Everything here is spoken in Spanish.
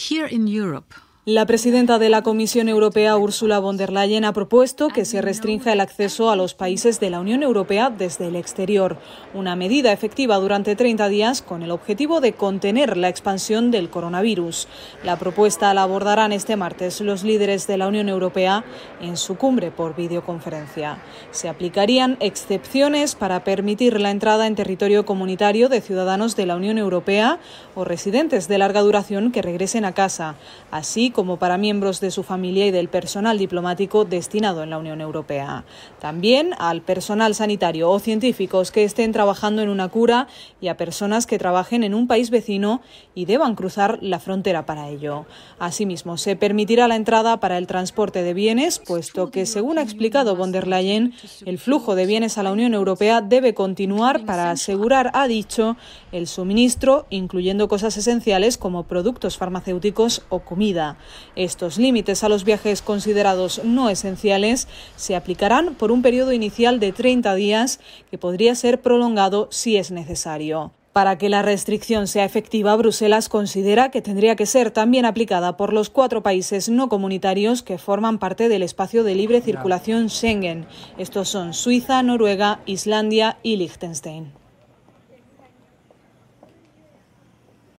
Here in Europe, La presidenta de la Comisión Europea, Ursula von der Leyen, ha propuesto que se restrinja el acceso a los países de la Unión Europea desde el exterior, una medida efectiva durante 30 días con el objetivo de contener la expansión del coronavirus. La propuesta la abordarán este martes los líderes de la Unión Europea en su cumbre por videoconferencia. Se aplicarían excepciones para permitir la entrada en territorio comunitario de ciudadanos de la Unión Europea o residentes de larga duración que regresen a casa, así como para miembros de su familia y del personal diplomático destinado en la Unión Europea. También al personal sanitario o científicos que estén trabajando en una cura y a personas que trabajen en un país vecino y deban cruzar la frontera para ello. Asimismo, se permitirá la entrada para el transporte de bienes, puesto que, según ha explicado von der Leyen, el flujo de bienes a la Unión Europea debe continuar para asegurar, ha dicho, el suministro, incluyendo cosas esenciales como productos farmacéuticos o comida. Estos límites a los viajes considerados no esenciales se aplicarán por un periodo inicial de 30 días que podría ser prolongado si es necesario. Para que la restricción sea efectiva, Bruselas considera que tendría que ser también aplicada por los cuatro países no comunitarios que forman parte del espacio de libre circulación Schengen. Estos son Suiza, Noruega, Islandia y Liechtenstein.